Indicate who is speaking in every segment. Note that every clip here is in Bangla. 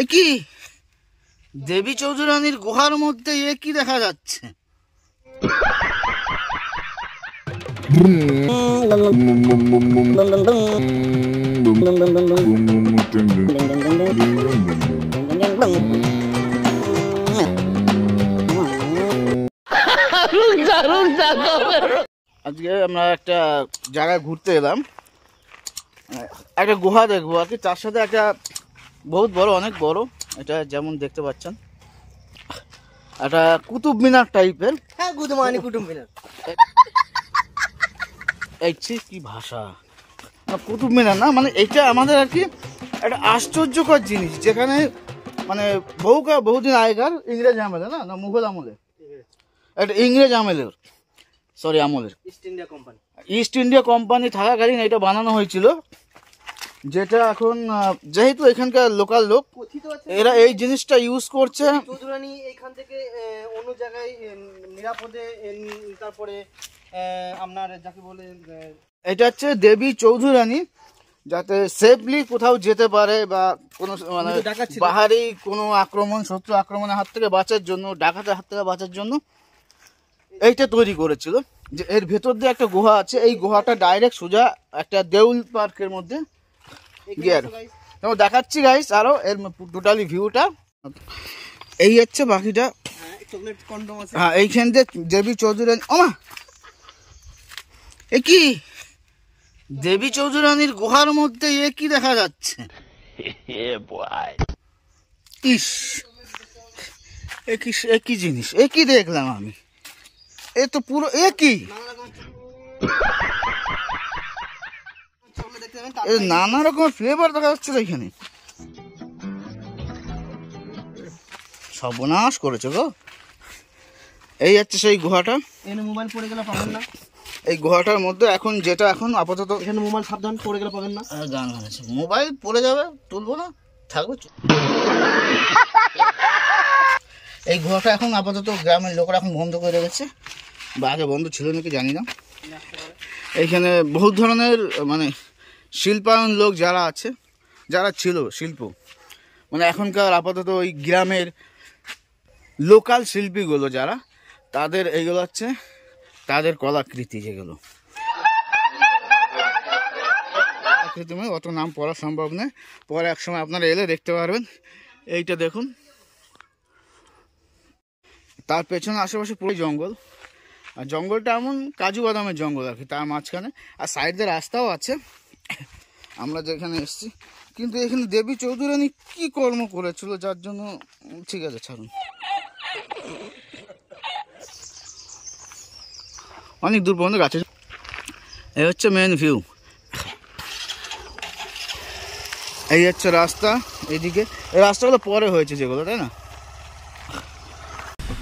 Speaker 1: এ কি দেবী চৌধুরানীর গুহার মধ্যে এ কি দেখা যাচ্ছে আজকে আমরা একটা জায়গায় ঘুরতে এলাম একটা গুহা দেখবো আর কি তার সাথে একটা বহুত বড় অনেক বড় এটা যেমন দেখতে পাচ্ছেন এটা কুতুব মিনার টাইপের হ্যাঁ গুদমানি কুতুব মিনার এই কি ভাষা কুতুব মিনার না মানে এটা আমাদের আর কি একটা আশ্চর্যকর জিনিস যেখানে মানে বহু বহুদিন আগেকার ইংরেজ আমলে না না মুঘল আমলে একটা ইংরেজ আমলের সরি আমলের East India Company East India Company থাকাকালীন এটা বানানো হয়েছিল যেটা এখন যেহেতু এখানকার লোকাল লোক এরা এই জিনিসটা ইউজ করছে এখান থেকে অন্য জায়গায় নিরাপদে তারপরে আপনার যাকে বলে এটা হচ্ছে দেবী চৌধুরানী যাতে সেফলি কোথাও যেতে পারে বা কোনো মানে বাহারি কোনো আক্রমণ শত্রু আক্রমণের হাত থেকে বাঁচার জন্য ডাকাতের হাত থেকে বাঁচার জন্য এইটা তৈরি করেছিল যে এর ভেতর দিয়ে একটা গুহা আছে এই গুহাটা ডাইরেক্ট সোজা একটা দেউল পার্কের মধ্যে গিয়ার দেখাচ্ছি গাইস আরও এর টোটালি ভিউটা এই হচ্ছে বাকিটা হ্যাঁ, হ্যাঁ এইখান দিয়ে দেবী চৌধুরানী ওমা এ কি দেবী চৌধুরানীর গুহার মধ্যে এ কি দেখা যাচ্ছে ইস একই একই জিনিস একই দেখলাম আমি এ তো পুরো একই নানা রকমের ফ্লেভার দেখা যাচ্ছে তো এখানে সর্বনাশ করেছে গো এই হচ্ছে সেই গুহাটা এখানে মোবাইল পড়ে গেলে পাবেন না এই গুহাটার মধ্যে এখন যেটা এখন আপাতত এখানে মোবাইল সাবধান পড়ে গেলে পাবেন না গান গান আছে মোবাইল পড়ে যাবে তুলবো না থাকবো এই গুহাটা এখন আপাতত গ্রামের লোকরা এখন বন্ধ করে রেখেছে বা আগে বন্ধ ছিল নাকি জানি না এইখানে বহু ধরনের মানে শিল্পায়ন লোক যারা আছে যারা ছিল শিল্প মানে এখনকার আপাতত ওই গ্রামের লোকাল শিল্পীগুলো যারা তাদের এইগুলো হচ্ছে তাদের কলাকৃতি যেগুলো আকৃতি মানে অত নাম পড়া সম্ভব নয় পরে এক সময় আপনারা এলে দেখতে পারবেন এইটা দেখুন তার পেছনে আশেপাশে পুরো জঙ্গল আর জঙ্গলটা এমন কাজু বাদামের জঙ্গল আর কি তার মাঝখানে আর সাইড দিয়ে রাস্তাও আছে আমরা যেখানে এসছি কিন্তু এখানে দেবী চৌধুরানী কি কর্ম করেছিল যার জন্য ঠিক আছে ছাড়ুন অনেক দূর পর্যন্ত গাছে এই হচ্ছে মেন ভিউ এই হচ্ছে রাস্তা এদিকে এই রাস্তাগুলো পরে হয়েছে যেগুলো তাই না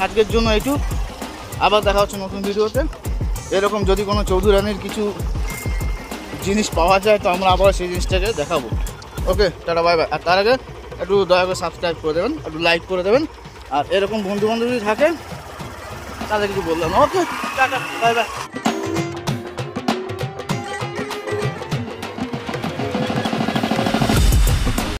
Speaker 1: আজকের জন্য একটু আবার দেখা হচ্ছে নতুন ভিডিওতে এরকম যদি কোনো চৌধুরানীর কিছু জিনিস পাওয়া যায় তো আমরা আবার সেই জিনিসটাকে দেখাবো ওকে টাটা বাই বাই আর তার আগে একটু দয়া করে সাবস্ক্রাইব করে দেবেন একটু লাইক করে দেবেন আর এরকম বন্ধু বান্ধবী থাকে তাদের কিছু বললাম ওকে টাটা বাই বাই